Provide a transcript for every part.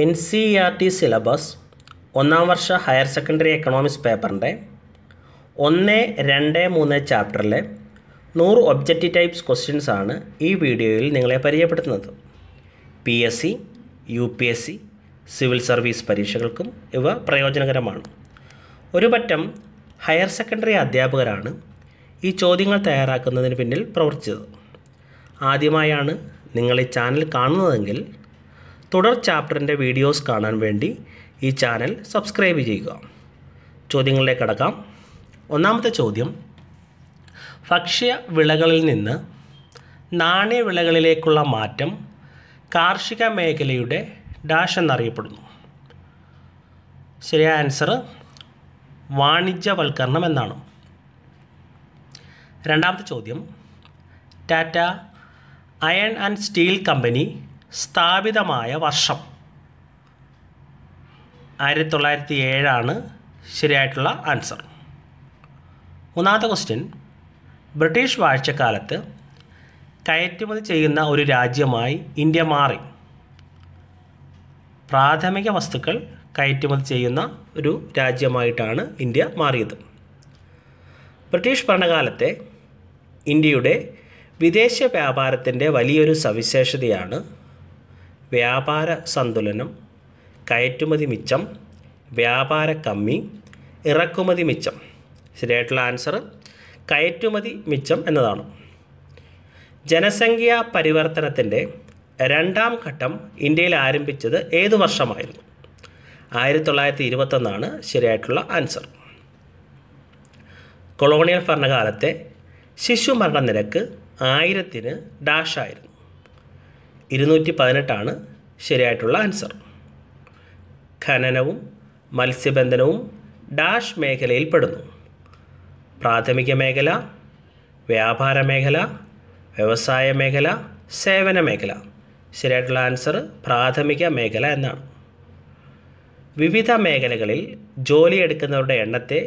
N C R T syllabus ഒന്നാം വർഷ higher secondary economics പേപ്പറിൻ്റെ ഒന്ന് രണ്ട് മൂന്ന് ചാപ്റ്ററിലെ നൂറ് ഒബ്ജക്റ്റീവ് ടൈപ്സ് ക്വസ്റ്റ്യൻസ് ആണ് ഈ വീഡിയോയിൽ നിങ്ങളെ പരിചയപ്പെടുത്തുന്നത് P S C U P S C civil service പരീക്ഷകൾക്കും ഇവ പ്രയോജനകരമാണ് ഒരു പറ്റം ഹയർ സെക്കൻഡറി അധ്യാപകരാണ് ഈ ചോദ്യങ്ങൾ തയ്യാറാക്കുന്നതിന് പിന്നിൽ പ്രവർത്തിച്ചത് ആദ്യമായാണ് നിങ്ങൾ ഈ ചാനൽ കാണുന്നതെങ്കിൽ തുടർ ചാപ്റ്ററിൻ്റെ വീഡിയോസ് കാണാൻ വേണ്ടി ഈ ചാനൽ സബ്സ്ക്രൈബ് ചെയ്യുക ചോദ്യങ്ങളിലേക്ക് കടക്കാം ഒന്നാമത്തെ ചോദ്യം ഭക്ഷ്യ വിളകളിൽ നിന്ന് നാണ്യവിളകളിലേക്കുള്ള മാറ്റം കാർഷിക മേഖലയുടെ ഡാഷ് എന്നറിയപ്പെടുന്നു ശരിയായ ആൻസർ വാണിജ്യവൽക്കരണം എന്നാണ് രണ്ടാമത്തെ ചോദ്യം Tata iron and steel company സ്ഥാപിതമായ വർഷം ആയിരത്തി തൊള്ളായിരത്തി ഏഴാണ് ശരിയായിട്ടുള്ള ആൻസർ മൂന്നാമത്തെ ക്വസ്റ്റ്യൻ ബ്രിട്ടീഷ് വാഴ്ചക്കാലത്ത് കയറ്റുമതി ചെയ്യുന്ന ഒരു രാജ്യമായി ഇന്ത്യ മാറി പ്രാഥമിക വസ്തുക്കൾ കയറ്റുമതി ചെയ്യുന്ന ഒരു രാജ്യമായിട്ടാണ് ഇന്ത്യ മാറിയത് ബ്രിട്ടീഷ് ഭരണകാലത്തെ ഇന്ത്യയുടെ വിദേശ വ്യാപാരത്തിൻ്റെ വലിയൊരു സവിശേഷതയാണ് വ്യാപാര സന്തുലനം കയറ്റുമതി മിച്ചം വ്യാപാര കമ്മി ഇറക്കുമതി മിച്ചം ശരിയായിട്ടുള്ള ആൻസർ കയറ്റുമതി മിച്ചം എന്നതാണ് ജനസംഖ്യാ പരിവർത്തനത്തിൻ്റെ രണ്ടാം ഘട്ടം ഇന്ത്യയിൽ ആരംഭിച്ചത് ഏതു വർഷമായിരുന്നു ആയിരത്തി തൊള്ളായിരത്തി ഇരുപത്തൊന്നാണ് ശരിയായിട്ടുള്ള ആൻസർ കൊളോണിയൽ ഭരണകാലത്തെ ശിശു മരണനിരക്ക് ആയിരത്തിന് ഡാഷായിരുന്നു ഇരുന്നൂറ്റി പതിനെട്ടാണ് ശരിയായിട്ടുള്ള ആൻസർ ഖനനവും മത്സ്യബന്ധനവും ഡാഷ് മേഖലയിൽ പെടുന്നു പ്രാഥമിക മേഖല വ്യാപാര മേഖല വ്യവസായ മേഖല സേവന മേഖല ശരിയായിട്ടുള്ള ആൻസർ പ്രാഥമിക മേഖല എന്നാണ് വിവിധ മേഖലകളിൽ ജോലിയെടുക്കുന്നവരുടെ എണ്ണത്തെ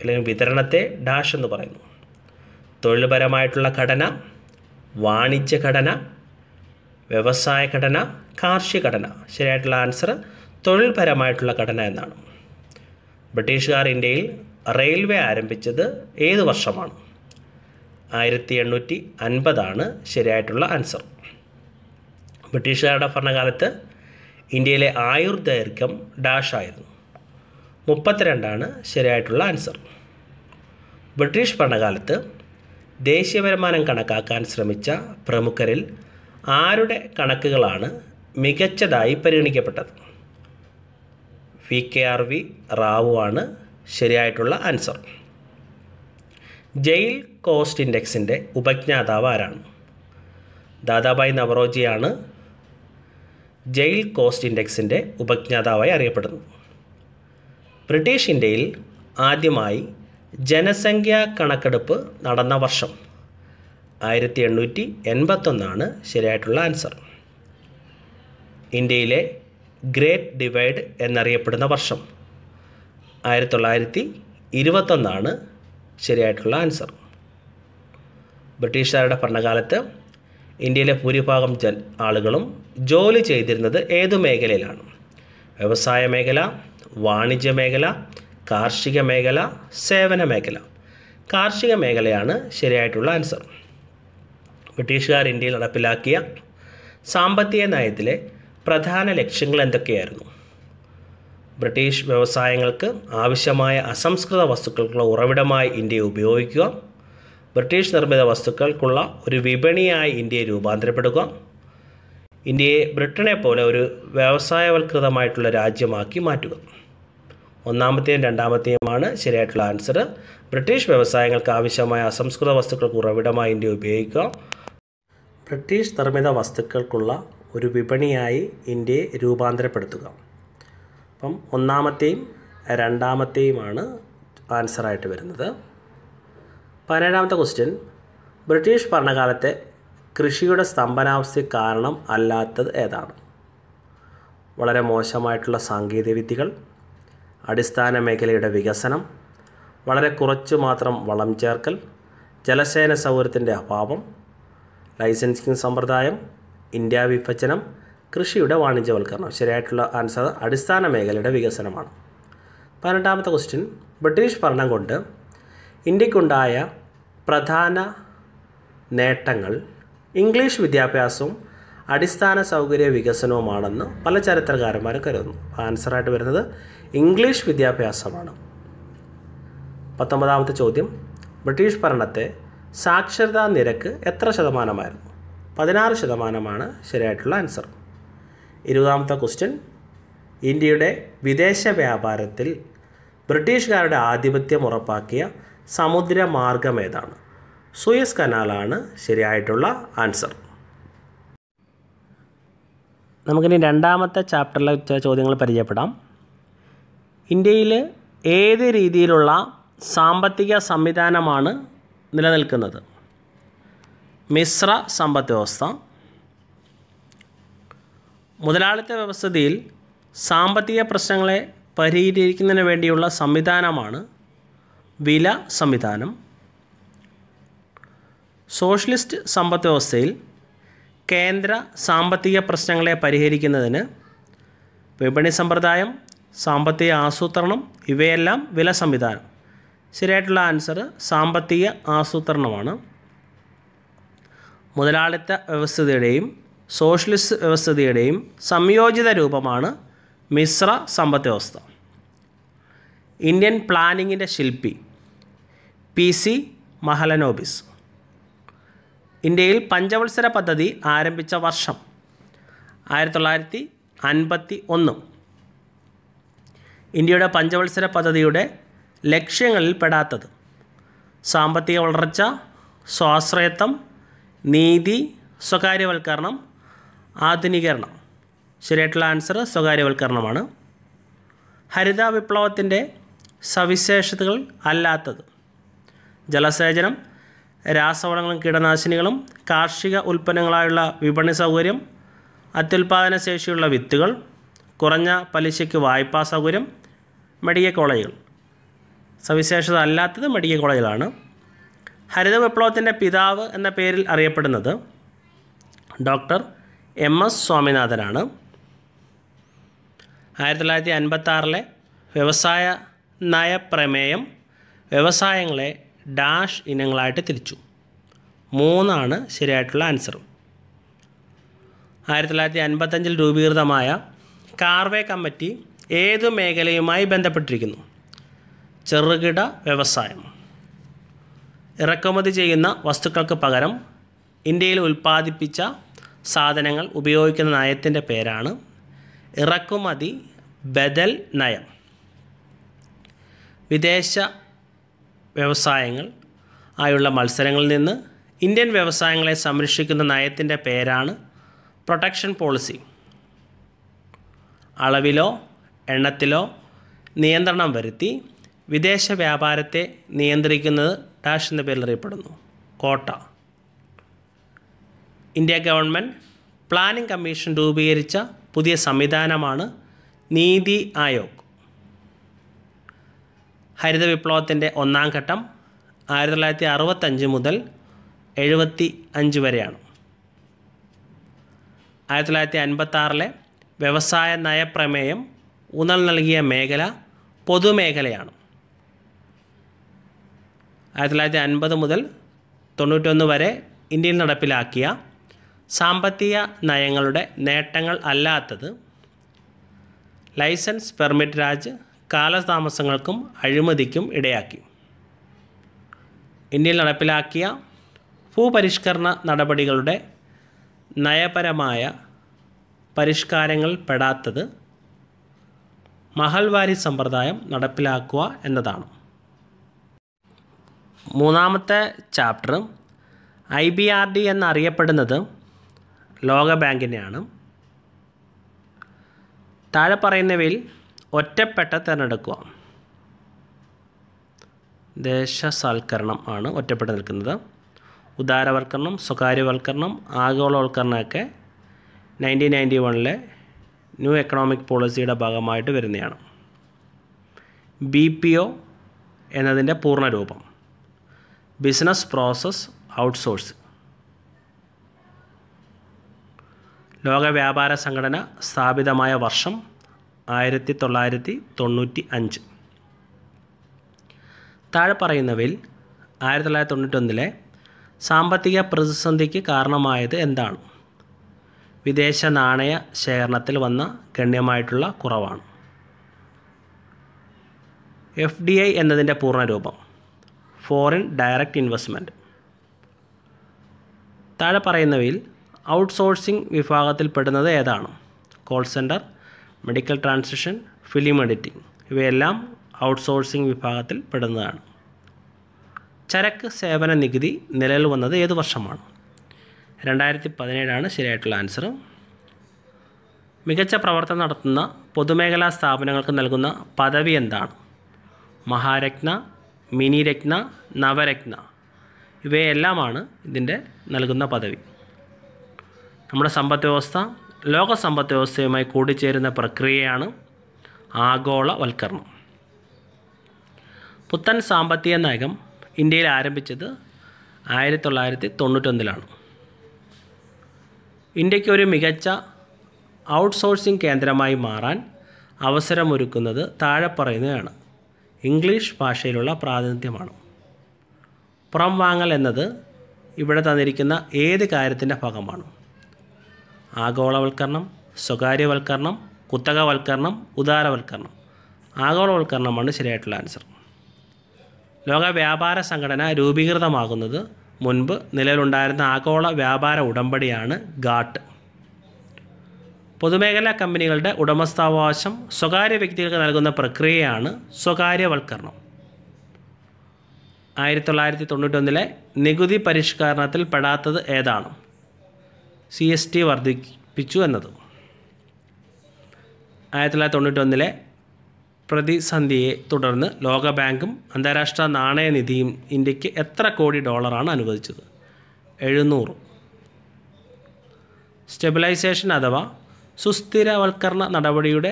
അല്ലെങ്കിൽ വിതരണത്തെ ഡാഷ് എന്ന് പറയുന്നു തൊഴിൽപരമായിട്ടുള്ള ഘടന വാണിജ്യ ഘടന വ്യവസായ ഘടന കാർഷിക ഘടന ശരിയായിട്ടുള്ള ആൻസർ തൊഴിൽപരമായിട്ടുള്ള ഘടന എന്നാണ് ബ്രിട്ടീഷുകാർ ഇന്ത്യയിൽ റെയിൽവേ ആരംഭിച്ചത് ഏത് വർഷമാണ് ആയിരത്തി എണ്ണൂറ്റി അൻപതാണ് ശരിയായിട്ടുള്ള ആൻസർ ബ്രിട്ടീഷുകാരുടെ ഭരണകാലത്ത് ഇന്ത്യയിലെ ആയുർ ദൈർഘ്യം ഡാഷ് ആയിരുന്നു മുപ്പത്തിരണ്ടാണ് ശരിയായിട്ടുള്ള ആൻസർ ബ്രിട്ടീഷ് ഭരണകാലത്ത് ദേശീയ വരുമാനം കണക്കാക്കാൻ ശ്രമിച്ച പ്രമുഖരിൽ ആരുടെ കണക്കുകളാണ് മികച്ചതായി പരിഗണിക്കപ്പെട്ടത് V K R V Rao ആണ് ശരിയായിട്ടുള്ള ആൻസർ ജയിൽ കോസ്റ്റ് ഇൻഡെക്സിൻ്റെ ഉപജ്ഞാതാവ് ആരാണ് ദാദാഭായ് നവറോജിയാണ് ജയിൽ കോസ്റ്റ് ഇൻഡെക്സിൻ്റെ ഉപജ്ഞാതാവായി അറിയപ്പെടുന്നത് ബ്രിട്ടീഷ് ഇന്ത്യയിൽ ആദ്യമായി ജനസംഖ്യാ കണക്കെടുപ്പ് നടന്ന വർഷം ആയിരത്തി എണ്ണൂറ്റി എൺപത്തൊന്നാണ് ശരിയായിട്ടുള്ള ആൻസർ ഇന്ത്യയിലെ ഗ്രേറ്റ് ഡിവൈഡ് എന്നറിയപ്പെടുന്ന വർഷം ആയിരത്തി തൊള്ളായിരത്തി ഇരുപത്തൊന്നാണ് ശരിയായിട്ടുള്ള ആൻസർ ബ്രിട്ടീഷുകാരുടെ ഭരണകാലത്ത് ഇന്ത്യയിലെ ഭൂരിഭാഗം ജൻ ആളുകളും ജോലി ചെയ്തിരുന്നത് ഏതു മേഖലയിലാണ് വ്യവസായ മേഖല വാണിജ്യ മേഖല കാർഷിക മേഖല സേവന മേഖല കാർഷിക മേഖലയാണ് ശരിയായിട്ടുള്ള ആൻസർ ബ്രിട്ടീഷുകാർ ഇന്ത്യയിൽ നടപ്പിലാക്കിയ സാമ്പത്തിക നയത്തിലെ പ്രധാന ലക്ഷ്യങ്ങൾ എന്തൊക്കെയായിരുന്നു ബ്രിട്ടീഷ് വ്യവസായങ്ങൾക്ക് ആവശ്യമായ അസംസ്കൃത വസ്തുക്കൾക്കുള്ള ഉറവിടമായി ഇന്ത്യയെ ഉപയോഗിക്കുക ബ്രിട്ടീഷ് നിർമ്മിത വസ്തുക്കൾക്കുള്ള ഒരു വിപണിയായി ഇന്ത്യയെ രൂപാന്തരപ്പെടുക ഇന്ത്യയെ ബ്രിട്ടനെ പോലെ ഒരു വ്യവസായവൽകൃതമായിട്ടുള്ള രാജ്യമാക്കി മാറ്റുക ഒന്നാമത്തെയും രണ്ടാമത്തെയുമാണ് ശരിയായിട്ടുള്ള ആൻസർ ബ്രിട്ടീഷ് വ്യവസായങ്ങൾക്ക് ആവശ്യമായ അസംസ്കൃത വസ്തുക്കൾക്ക് ഉറവിടമായി ഇന്ത്യ ഉപയോഗിക്കുക ബ്രിട്ടീഷ് നിർമ്മിത വസ്തുക്കൾക്കുള്ള ഒരു വിപണിയായി ഇന്ത്യയെ രൂപാന്തരപ്പെടുത്തുക അപ്പം ഒന്നാമത്തെയും രണ്ടാമത്തെയുമാണ് ആൻസറായിട്ട് വരുന്നത് പതിനേഴാമത്തെ ക്വസ്റ്റ്യൻ ബ്രിട്ടീഷ് ഭരണകാലത്തെ കൃഷിയുടെ സ്തംഭനാവസ്ഥയ്ക്ക് കാരണം അല്ലാത്തത് ഏതാണ് വളരെ മോശമായിട്ടുള്ള സാങ്കേതികവിദ്യകൾ അടിസ്ഥാന മേഖലയുടെ വികസനം വളരെ കുറച്ചു മാത്രം വളം ചേർക്കൽ ജലസേന സൗകര്യത്തിൻ്റെ അഭാവം ലൈസൻസിങ് സമ്പ്രദായം ഇന്ത്യ വിഭജനം കൃഷിയുടെ വാണിജ്യവൽക്കരണം ശരിയായിട്ടുള്ള ആൻസർ അടിസ്ഥാന മേഖലയുടെ വികസനമാണ് പതിനെട്ടാമത്തെ ക്വസ്റ്റ്യൻ ബ്രിട്ടീഷ് ഭരണം കൊണ്ട് ഇന്ത്യക്കുണ്ടായ പ്രധാന നേട്ടങ്ങൾ ഇംഗ്ലീഷ് വിദ്യാഭ്യാസവും അടിസ്ഥാന സൗകര്യ വികസനവുമാണെന്ന് പല ചരിത്രകാരന്മാരും കരുതുന്നു ആൻസറായിട്ട് വരുന്നത് ഇംഗ്ലീഷ് വിദ്യാഭ്യാസമാണ് പത്തൊമ്പതാമത്തെ ചോദ്യം ബ്രിട്ടീഷ് ഭരണത്തെ സാക്ഷരതാ നിരക്ക് എത്ര ശതമാനമായിരുന്നു പതിനാറ് ശതമാനമാണ് ശരിയായിട്ടുള്ള ആൻസർ ഇരുപതാമത്തെ ക്വസ്റ്റ്യൻ ഇന്ത്യയുടെ വിദേശ വ്യാപാരത്തിൽ ബ്രിട്ടീഷുകാരുടെ ആധിപത്യം ഉറപ്പാക്കിയ സമുദ്ര മാർഗം ഏതാണ് സൂയസ് കനാലാണ് ശരിയായിട്ടുള്ള ആൻസർ നമുക്കിനി രണ്ടാമത്തെ ചാപ്റ്ററിലെ ചോദ്യങ്ങൾ പരിചയപ്പെടാം ഇന്ത്യയിൽ ഏത് രീതിയിലുള്ള സാമ്പത്തിക സംവിധാനമാണ് നിലനിൽക്കുന്നത് മിശ്ര സമ്പദ് വ്യവസ്ഥ മുതലാളിത്ത വ്യവസ്ഥയിൽ സാമ്പത്തിക പ്രശ്നങ്ങളെ പരിഹരിക്കുന്നതിന് വേണ്ടിയുള്ള സംവിധാനമാണ് വില സംവിധാനം സോഷ്യലിസ്റ്റ് സമ്പദ് വ്യവസ്ഥയിൽ കേന്ദ്ര സാമ്പത്തിക പ്രശ്നങ്ങളെ പരിഹരിക്കുന്നതിന് വിപണി സമ്പ്രദായം സാമ്പത്തിക ആസൂത്രണം ഇവയെല്ലാം വില സംവിധാനം ശരിയായിട്ടുള്ള ആൻസർ സാമ്പത്തിക ആസൂത്രണമാണ് മുതലാളിത്ത വ്യവസ്ഥിതിയുടെയും സോഷ്യലിസ്റ്റ് വ്യവസ്ഥിതിയുടെയും സംയോജിത രൂപമാണ് മിശ്ര സമ്പദ് വ്യവസ്ഥ ഇന്ത്യൻ പ്ലാനിങ്ങിൻ്റെ ശില്പി പി സി മഹലനോബിസ് ഇന്ത്യയിൽ പഞ്ചവത്സര പദ്ധതി ആരംഭിച്ച വർഷം ആയിരത്തി തൊള്ളായിരത്തി അൻപത്തി ഒന്ന് ഇന്ത്യയുടെ പഞ്ചവത്സര പദ്ധതിയുടെ ലക്ഷ്യങ്ങളിൽ പെടാത്തത് സാമ്പത്തിക വളർച്ച സ്വാശ്രയത്വം നീതി സ്വകാര്യവൽക്കരണം ആധുനികരണം ശരിയായിട്ടുള്ള ആൻസർ സ്വകാര്യവൽക്കരണമാണ് ഹരിത വിപ്ലവത്തിൻ്റെ സവിശേഷതകൾ അല്ലാത്തത് ജലസേചനം രാസവളങ്ങളും കീടനാശിനികളും കാർഷിക ഉൽപ്പന്നങ്ങളായുള്ള വിപണി സൗകര്യം അത്യുൽപാദന ശേഷിയുള്ള വിത്തുകൾ കുറഞ്ഞ പലിശയ്ക്ക് വായ്പാ സൗകര്യം മെഡിക്കൽ കോളേജുകൾ സവിശേഷത അല്ലാത്തത് മെഡിക്കൽ കോളേജിലാണ് ഹരിത വിപ്ലവത്തിൻ്റെ പിതാവ് എന്ന പേരിൽ അറിയപ്പെടുന്നത് ഡോക്ടർ എം എസ് സ്വാമിനാഥനാണ് ആയിരത്തി തൊള്ളായിരത്തി അൻപത്താറിലെ വ്യവസായ നയപ്രമേയം വ്യവസായങ്ങളെ ഡാഷ് ഇനങ്ങളായിട്ട് തിരിച്ചു മൂന്നാണ് ശരിയായിട്ടുള്ള ആൻസർ ആയിരത്തി തൊള്ളായിരത്തി അൻപത്തഞ്ചിൽ രൂപീകൃതമായ കാർവേ കമ്മിറ്റി ഏതു മേഖലയുമായി ബന്ധപ്പെട്ടിരിക്കുന്നു ചെറുകിട വ്യവസായം ഇറക്കുമതി ചെയ്യുന്ന വസ്തുക്കൾക്ക് പകരം ഇന്ത്യയിൽ ഉൽപ്പാദിപ്പിച്ച സാധനങ്ങൾ ഉപയോഗിക്കുന്ന നയത്തിൻ്റെ പേരാണ് ഇറക്കുമതി ബദൽ നയം വിദേശ വ്യവസായങ്ങൾ ആയുള്ള മത്സരങ്ങളിൽ നിന്ന് ഇന്ത്യൻ വ്യവസായങ്ങളെ സംരക്ഷിക്കുന്ന നയത്തിൻ്റെ പേരാണ് പ്രൊട്ടക്ഷൻ പോളിസി അളവിലോ എണ്ണത്തിലോ നിയന്ത്രണം വരുത്തി വിദേശ വ്യാപാരത്തെ നിയന്ത്രിക്കുന്നത് ഡാഷ് എന്ന പേരിൽ അറിയപ്പെടുന്നു കോട്ട ഇന്ത്യ ഗവൺമെൻറ് പ്ലാനിംഗ് കമ്മീഷൻ രൂപീകരിച്ച പുതിയ സംവിധാനമാണ് നീതി ആയോഗ് ഹരിത വിപ്ലവത്തിൻ്റെ ഒന്നാം ഘട്ടം ആയിരത്തി തൊള്ളായിരത്തി അറുപത്തഞ്ച് മുതൽ എഴുപത്തി അഞ്ച് വരെയാണ് ആയിരത്തി തൊള്ളായിരത്തി ആറിലെ വ്യവസായ നയപ്രമേയം ഊന്നൽ നൽകിയ മേഖല പൊതുമേഖലയാണ് ആയിരത്തി തൊള്ളായിരത്തി അൻപത് മുതൽ തൊണ്ണൂറ്റൊന്ന് വരെ ഇന്ത്യയിൽ നടപ്പിലാക്കിയ സാമ്പത്തിക നയങ്ങളുടെ നേട്ടങ്ങൾ അല്ലാത്തത് ലൈസൻസ് പെർമിറ്റ് രാജ് കാലതാമസങ്ങൾക്കും അഴിമതിക്കും ഇടയാക്കി ഇന്ത്യയിൽ നടപ്പിലാക്കിയ ഭൂപരിഷ്കരണ നടപടികളുടെ നയപരമായ പരിഷ്കാരങ്ങൾ പെടാത്തത് മഹൽവാരി സമ്പ്രദായം നടപ്പിലാക്കുക എന്നതാണ് മൂന്നാമത്തെ chapter I B R D എന്നറിയപ്പെടുന്നത് ലോകബാങ്കിനെയാണ് താഴെ പറയുന്നവയിൽ ഒറ്റപ്പെട്ട തിരഞ്ഞെടുക്കുക ദേശസാൽക്കരണം ആണ് ഒറ്റപ്പെട്ട് നിൽക്കുന്നത് ഉദാരവൽക്കരണം സ്വകാര്യവൽക്കരണം ആഗോളവൽക്കരണമൊക്കെ നയൻറ്റീൻ നയൻറ്റി വണിലെ ന്യൂ എക്കണോമിക് പോളിസിയുടെ ഭാഗമായിട്ട് വരുന്നതാണ് ബി പി ഒ എന്നതിൻ്റെ പൂർണ്ണരൂപം ബിസിനസ് പ്രോസസ് ഔട്ട്സോഴ്സ് ലോക വ്യാപാര സംഘടന സ്ഥാപിതമായ വർഷം ആയിരത്തി തൊള്ളായിരത്തി തൊണ്ണൂറ്റി അഞ്ച് താഴെ പറയുന്നവയിൽ ആയിരത്തി തൊള്ളായിരത്തി തൊണ്ണൂറ്റൊന്നിലെ സാമ്പത്തിക പ്രതിസന്ധിക്ക് കാരണമായത് എന്താണ് വിദേശ നാണയ ശേഖരണത്തിൽ വന്ന ഗണ്യമായിട്ടുള്ള കുറവാണ് എഫ് ഡി ഐ എന്നതിൻ്റെ പൂർണ്ണരൂപം ഫോറിൻ ഡയറക്റ്റ് ഇൻവെസ്റ്റ്മെൻറ്റ് താഴെ പറയുന്നവയിൽ ഔട്ട്സോഴ്സിംഗ് വിഭാഗത്തിൽപ്പെടുന്നത് ഏതാണ് call centre medical transition film editing ഇവയെല്ലാം ഔട്ട്സോഴ്സിംഗ് വിഭാഗത്തിൽ പെടുന്നതാണ് ചരക്ക് സേവന നികുതി നിലവിൽ വന്നത് ഏത് വർഷമാണ് രണ്ടായിരത്തി പതിനേഴാണ് ശരിയായിട്ടുള്ള ആൻസർ മികച്ച പ്രവർത്തനം നടത്തുന്ന പൊതുമേഖലാ സ്ഥാപനങ്ങൾക്ക് നൽകുന്ന പദവി എന്താണ് മഹാരത്ന മിനി രത്ന നവരത്ന ഇവയെല്ലാമാണ് ഇതിൻ്റെ നൽകുന്ന പദവി നമ്മുടെ സമ്പദ് വ്യവസ്ഥ ലോക സമ്പദ് വ്യവസ്ഥയുമായി കൂടിച്ചേരുന്ന പ്രക്രിയയാണ് ആഗോളവൽക്കരണം പുത്തൻ സാമ്പത്തിക നയം ഇന്ത്യയിൽ ആരംഭിച്ചത് ആയിരത്തി തൊള്ളായിരത്തി തൊണ്ണൂറ്റൊന്നിലാണ് ഇന്ത്യയ്ക്ക് ഒരു മികച്ച ഔട്ട്സോഴ്സിംഗ് കേന്ദ്രമായി മാറാൻ അവസരമൊരുക്കുന്നത് താഴെ പറയുന്നതാണ് ഇംഗ്ലീഷ് ഭാഷയിലുള്ള പ്രാതിനിധ്യമാണ് പുറം വാങ്ങൽ എന്നത് ഇവിടെ തന്നിരിക്കുന്ന ഏത് കാര്യത്തിൻ്റെ ഭാഗമാണ് ആഗോളവൽക്കരണം സ്വകാര്യവൽക്കരണം കുത്തകവൽക്കരണം ഉദാരവൽക്കരണം ആഗോളവൽക്കരണമാണ് ശരിയായിട്ടുള്ള ആൻസർ ലോക വ്യാപാര സംഘടന രൂപീകൃതമാകുന്നത് മുൻപ് നിലവിലുണ്ടായിരുന്ന ആഗോള വ്യാപാര ഉടമ്പടിയാണ് ഗാട്ട് പൊതുമേഖലാ കമ്പനികളുടെ ഉടമസ്ഥാവകാശം സ്വകാര്യ വ്യക്തികൾക്ക് നൽകുന്ന പ്രക്രിയയാണ് സ്വകാര്യവൽക്കരണം ആയിരത്തി തൊള്ളായിരത്തി തൊണ്ണൂറ്റൊന്നിലെ നികുതി പരിഷ്കരണത്തിൽ പെടാത്തത് ഏതാണ് സി എസ് ടി വർദ്ധിപ്പിച്ചു എന്നത് ആയിരത്തി തൊള്ളായിരത്തി തൊണ്ണൂറ്റൊന്നിലെ പ്രതിസന്ധിയെ തുടർന്ന് ലോകബാങ്കും അന്താരാഷ്ട്ര നാണയനിധിയും ഇന്ത്യക്ക് എത്ര കോടി ഡോളറാണ് അനുവദിച്ചത് എഴുന്നൂറ് സ്റ്റെബിലൈസേഷൻ അഥവാ സുസ്ഥിരവൽക്കരണ നടപടിയുടെ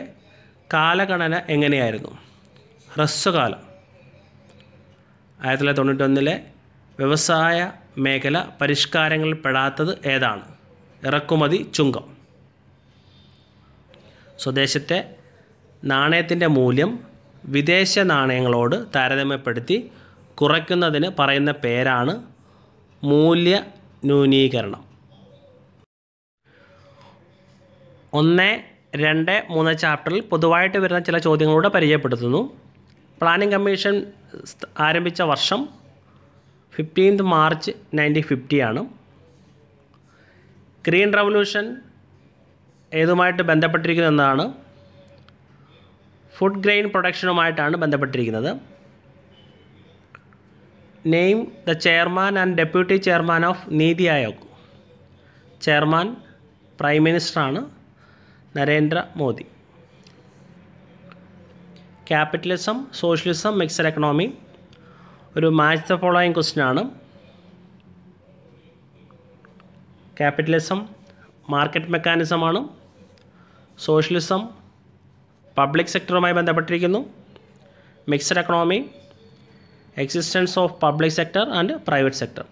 കാലഗണന എങ്ങനെയായിരുന്നു ഹ്രസ്വകാലം ആയിരത്തി തൊള്ളായിരത്തി തൊണ്ണൂറ്റൊന്നിലെ വ്യവസായ മേഖല പരിഷ്കാരങ്ങളിൽ പെടാത്തത് ഏതാണ് ഇറക്കുമതി ചുങ്കം സ്വദേശത്തെ നാണയത്തിൻ്റെ മൂല്യം വിദേശ നാണയങ്ങളോട് താരതമ്യപ്പെടുത്തി കുറയ്ക്കുന്നതിന് പറയുന്ന പേരാണ് മൂല്യ ന്യൂനീകരണം ഒന്ന് രണ്ട് മൂന്ന് ചാപ്റ്ററിൽ പൊതുവായിട്ട് വരുന്ന ചില ചോദ്യങ്ങളോട് പരിചയപ്പെടുത്തുന്നു പ്ലാനിംഗ് കമ്മീഷൻ ആരംഭിച്ച വർഷം ഫിഫ്റ്റീൻത് മാർച്ച് നയൻറ്റീൻ ആണ് ഗ്രീൻ റവല്യൂഷൻ ഏതുമായിട്ട് ബന്ധപ്പെട്ടിരിക്കുന്നു എന്നതാണ് ഫുഡ് ഗ്രെയിൻ പ്രൊഡക്ഷനുമായിട്ടാണ് ബന്ധപ്പെട്ടിരിക്കുന്നത് name the chairman and deputy chairman of Niti Aayog chairman prime മിനിസ്റ്ററാണ് Narendra Modi capitalism socialism mixed economy ഒരു മാച്ച് ദ ഫോളോയിങ് ക്വസ്റ്റ്യൻ ആണ് ക്യാപിറ്റലിസം മാർക്കറ്റ് മെക്കാനിസമാണ് സോഷ്യലിസം പബ്ലിക് സെക്ടറുമായി ബന്ധപ്പെട്ടിരിക്കുന്നു mixed economy existence of public sector and private sector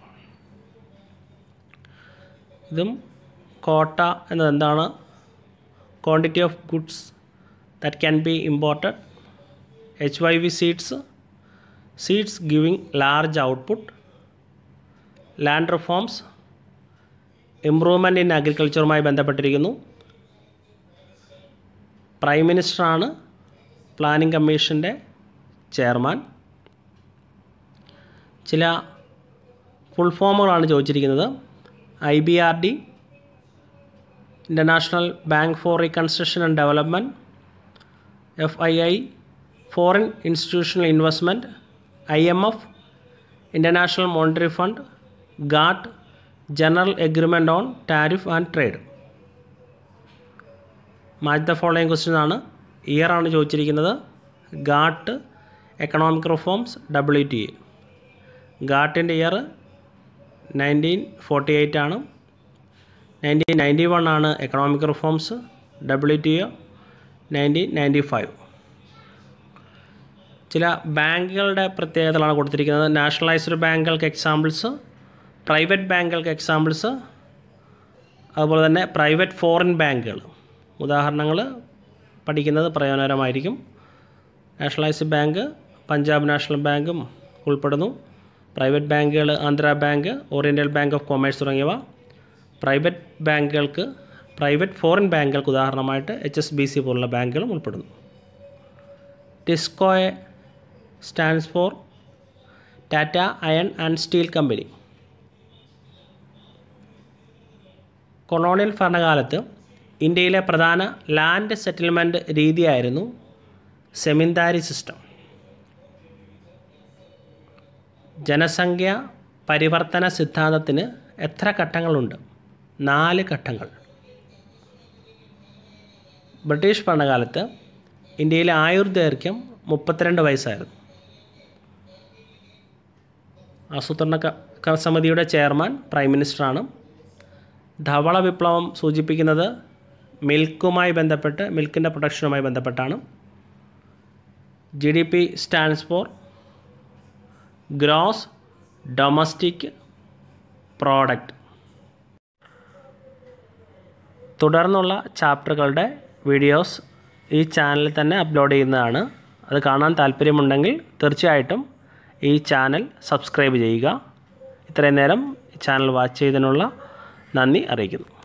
ഇതും quota എന്നത് എന്താണ് quantity of goods that can be imported, HYV seeds, seeds giving large output, land reforms, improvement in അഗ്രികൾച്ചറുമായി ബന്ധപ്പെട്ടിരിക്കുന്നു prime മിനിസ്റ്ററാണ് planning കമ്മീഷൻ്റെ chairman ചില ഫുൾ ഫോമുകളാണ് ചോദിച്ചിരിക്കുന്നത് I B R D international bank for reconstruction and development F I I foreign institutional investment I M F international monetary fund GATT general agreement on tariff and trade മാറ്റ the following question ആണ് year ആണ് ചോദിച്ചിരിക്കുന്നത് GATT economic reforms W T A ഗാട്ടിൻ്റെ year nineteen forty eight ആണ് nineteen ninety one ആണ് economic reforms W T O nineteen ninety five ചില ബാങ്കുകളുടെ പ്രത്യേകതകളാണ് കൊടുത്തിരിക്കുന്നത് നാഷണലൈസ്ഡ് ബാങ്കുകൾക്ക് എക്സാമ്പിൾസ് പ്രൈവറ്റ് ബാങ്കുകൾക്ക് എക്സാമ്പിൾസ് അതുപോലെ തന്നെ പ്രൈവറ്റ് ഫോറിൻ ബാങ്കുകൾ ഉദാഹരണങ്ങൾ പഠിക്കുന്നത് പ്രയോജനകരമായിരിക്കും നാഷണലൈസ്ഡ് ബാങ്ക് പഞ്ചാബ് നാഷണൽ ബാങ്കും ഉൾപ്പെടുന്നു പ്രൈവറ്റ് ബാങ്കുകൾ Andhra bank oriental bank of commerce തുടങ്ങിയവ പ്രൈവറ്റ് ബാങ്കുകൾക്ക് പ്രൈവറ്റ് ഫോറിൻ ബാങ്കുകൾക്ക് ഉദാഹരണമായിട്ട് എച്ച് എസ് ബി സി പോലുള്ള ബാങ്കുകളും ഉൾപ്പെടുന്നു ടിസ്കോയെ stands for Tata iron and steel company colonial ഭരണകാലത്ത് ഇന്ത്യയിലെ പ്രധാന ലാൻഡ് സെറ്റിൽമെൻറ്റ് രീതിയായിരുന്നു സെമിന്താരി സിസ്റ്റം ജനസംഖ്യ പരിവർത്തന സിദ്ധാന്തത്തിന് എത്ര ഘട്ടങ്ങളുണ്ട് നാല് ഘട്ടങ്ങൾ ബ്രിട്ടീഷ് ഭരണകാലത്ത് ഇന്ത്യയിലെ ആയുർദൈർഘ്യം മുപ്പത്തിരണ്ട് വയസ്സായിരുന്നു ആസൂത്രണ സമിതിയുടെ ചെയർമാൻ പ്രൈം മിനിസ്റ്ററാണ് ധവള വിപ്ലവം സൂചിപ്പിക്കുന്നത് മിൽക്കുമായി ബന്ധപ്പെട്ട് മിൽക്കിൻ്റെ പ്രൊഡക്ഷനുമായി ബന്ധപ്പെട്ടാണ് G D P stands for gross domestic product തുടർന്നുള്ള ചാപ്റ്ററുകളുടെ വീഡിയോസ് ഈ ചാനലിൽ തന്നെ അപ്ലോഡ് ചെയ്യുന്നതാണ് അത് കാണാൻ താല്പര്യമുണ്ടെങ്കിൽ തീർച്ചയായിട്ടും ഈ ചാനൽ സബ്സ്ക്രൈബ് ചെയ്യുക ഇത്രയും നേരം ചാനൽ വാച്ച് ചെയ്തതിനുള്ള നന്ദി അറിയിക്കുന്നു